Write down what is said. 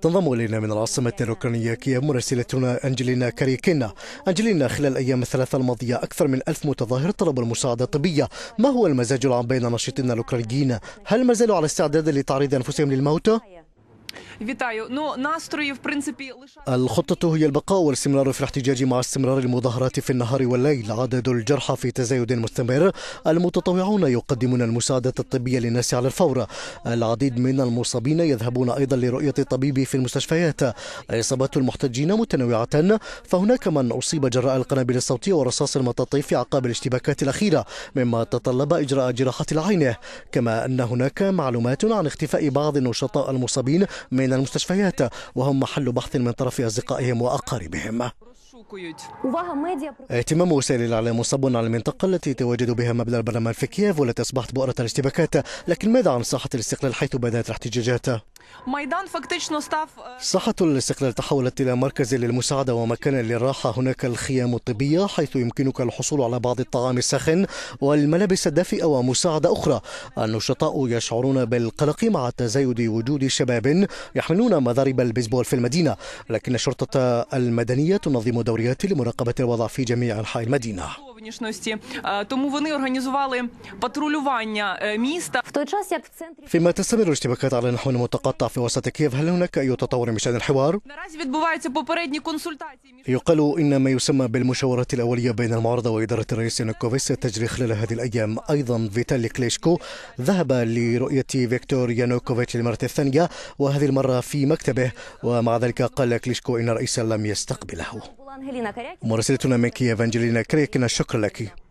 تنضم إلينا من العاصمة الأوكرانية كييف مراسلتنا أنجلينا كاريكينا أنجلينا خلال الأيام الثلاثة الماضية أكثر من ألف متظاهر طلبوا المساعدة الطبية ما هو المزاج العام بين ناشطين الأوكرانيين هل ما زالوا على استعداد لتعريض أنفسهم للموت؟ الخطة هي البقاء والاستمرار في الاحتجاج مع استمرار المظاهرات في النهار والليل عدد الجرحى في تزايد مستمر المتطوعون يقدمون المساعدة الطبية للناس على الفور العديد من المصابين يذهبون أيضا لرؤية الطبيب في المستشفيات إصابات المحتجين متنوعة فهناك من أصيب جراء القنابل الصوتية ورصاص المطاطي في عقاب الاشتباكات الأخيرة مما تطلب إجراء جراحة العين كما أن هناك معلومات عن اختفاء بعض النشطاء المصابين من المستشفيات وهم محل بحث من طرف أصدقائهم وأقاربهم اهتمام وسائل الاعلام مصب على المنطقه التي تواجد بها مبنى البرلمان في كييف والتي اصبحت بؤره الاشتباكات، لكن ماذا عن ساحه الاستقلال حيث بدات الاحتجاجات؟ майдан آه، صحة الاستقلال تحولت إلى مركز للمساعدة ومكان للراحة هناك الخيام الطبية حيث يمكنك الحصول على بعض الطعام الساخن والملابس الدافئة ومساعدة أخرى النشطاء يشعرون بالقلق مع تزايد وجود شباب يحملون مضارب البيسبول في المدينة لكن الشرطة المدنية تنظم دوريات لمراقبة الوضع في جميع أنحاء المدينة فيما تستمر الاشتباكات على نحو متقاطع المقاطعة في وسط كييف هل هناك أي تطور من شأن الحوار؟ يقال إن ما يسمى بالمشاورات الأولية بين المعارضة وإدارة الرئيس يانوكوفيتش تجري خلال هذه الأيام أيضا فيتالي كليشكو ذهب لرؤية فيكتور يانوكوفيتش للمرة الثانية وهذه المرة في مكتبه ومع ذلك قال كليشكو إن الرئيس لم يستقبله مراسلتنا من كييف أنجلينا كريكنا شكرا لك